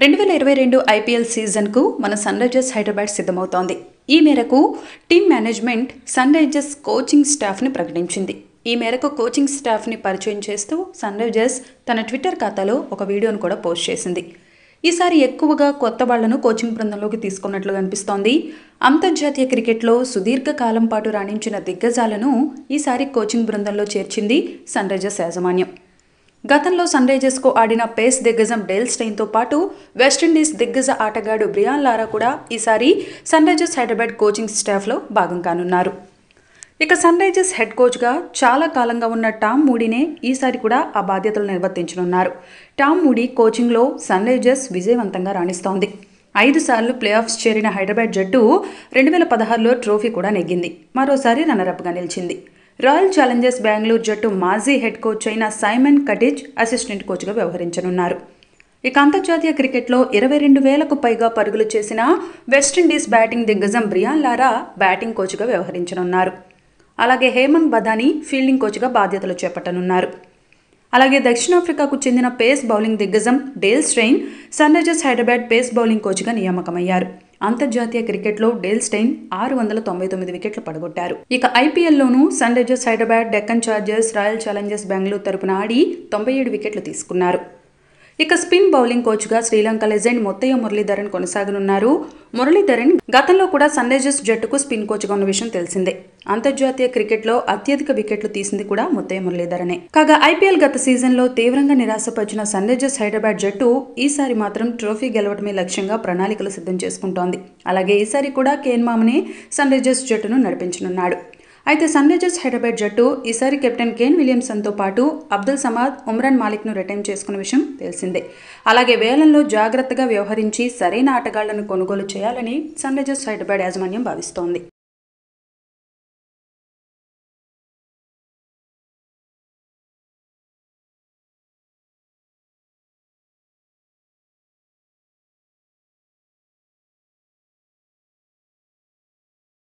రెండు వేల ఇరవై రెండు ఐపీఎల్ సీజన్కు మన సన్ రైజర్స్ హైదరాబాద్ సిద్ధమవుతోంది ఈ మేరకు team management Sunrisers coaching స్టాఫ్ని ప్రకటించింది ఈ మేరకు కోచింగ్ స్టాఫ్ని పరిచయం చేస్తూ సన్ రైజర్స్ తన ట్విట్టర్ ఖాతాలో ఒక వీడియోను కూడా పోస్ట్ చేసింది ఈసారి ఎక్కువగా కొత్త వాళ్లను కోచింగ్ బృందంలోకి తీసుకున్నట్లు కనిపిస్తోంది అంతర్జాతీయ క్రికెట్లో సుదీర్ఘకాలం పాటు రాణించిన దిగ్గజాలను ఈసారి కోచింగ్ బృందంలో చేర్చింది సన్ రైజర్స్ యాజమాన్యం గతంలో సన్రైజర్స్కు ఆడిన పేస్ దిగ్గజం డేల్ స్టెయిన్తో పాటు వెస్టిండీస్ దిగ్గజ ఆటగాడు బ్రియాన్ లారా కూడా ఈసారి సన్రైజర్స్ హైదరాబాద్ కోచింగ్ స్టాఫ్లో భాగం కానున్నారు ఇక సన్రైజర్స్ హెడ్ కోచ్గా చాలా కాలంగా ఉన్న టామ్ మూడీనే ఈసారి కూడా ఆ బాధ్యతలు నిర్వర్తించనున్నారు టామ్ మూడీ కోచింగ్లో సన్రైజర్స్ విజయవంతంగా రాణిస్తోంది ఐదు సార్లు ప్లే ఆఫ్స్ చేరిన హైదరాబాద్ జట్టు రెండు వేల పదహారులో ట్రోఫీ కూడా నెగ్గింది మరోసారి రన్నరప్గా నిలిచింది రాయల్ ఛాలెంజర్స్ బెంగళూరు జట్టు మాజీ హెడ్ కోచ్ అయిన సైమన్ కటిజ్ అసిస్టెంట్ కోచ్గా వ్యవహరించనున్నారు ఇక అంతర్జాతీయ క్రికెట్లో ఇరవై రెండు వేలకు పైగా పరుగులు చేసిన వెస్టిండీస్ బ్యాటింగ్ దిగ్గజం బ్రియాన్ లారా బ్యాటింగ్ కోచ్గా వ్యవహరించనున్నారు అలాగే హేమంత్ బదానీ ఫీల్డింగ్ కోచ్గా బాధ్యతలు చేపట్టనున్నారు అలాగే దక్షిణాఫ్రికాకు చెందిన పేస్ బౌలింగ్ దిగ్గజం Dale Steyn Sunrisers Hyderabad pace bowling కోచ్గా నియామకమయ్యారు అంతర్జాతీయ క్రికెట్లో డేల్ స్టైన్ ఆరు వందల తొంభై తొమ్మిది వికెట్లు పడగొట్టారు ఇక ఐపీఎల్లోనూ Sunrisers Hyderabad Deccan Chargers Royal Challengers Bengaluru తరపున ఆడి తొంభై ఏడు వికెట్లు తీసుకున్నారు ఇక స్పిన్ బౌలింగ్ కోచ్గా శ్రీలంక లెజెండ్ మొత్తయ్య మురళీధరన్ కొనసాగనున్నారు మురళీధరన్ గతంలో కూడా సన్ రైజర్స్ జట్టుకు స్పిన్ కోచ్గా ఉన్న విషయం తెలిసిందే అంతర్జాతీయ క్రికెట్లో అత్యధిక వికెట్లు తీసింది కూడా ముత్తయ్య మురళీధరనే కాగా ఐపీఎల్ గత సీజన్లో తీవ్రంగా నిరాశపరిచిన సన్ రైజర్స్ హైదరాబాద్ జట్టు ఈసారి మాత్రం ట్రోఫీ గెలవటమే లక్ష్యంగా ప్రణాళికలు సిద్ధం చేసుకుంటోంది అలాగే ఈసారి కూడా కేన్ మామని సన్ రైజర్స్ జట్టును నడిపించనున్నాడు అయితే సన్ రైజర్స్ హైదరాబాద్ జట్టు ఈసారి కెప్టెన్ కేన్ విలియమ్సన్తో పాటు అబ్దుల్ సమాద్ ఉమ్రాన్ మాలిక్ను రిటైన్ చేసుకున్న విషయం తెలిసిందే అలాగే వేలంలో జాగ్రత్తగా వ్యవహరించి సరైన ఆటగాళ్లను కొనుగోలు చేయాలని సన్ రైజర్స్ హైదరాబాద్ యాజమాన్యం భావిస్తోంది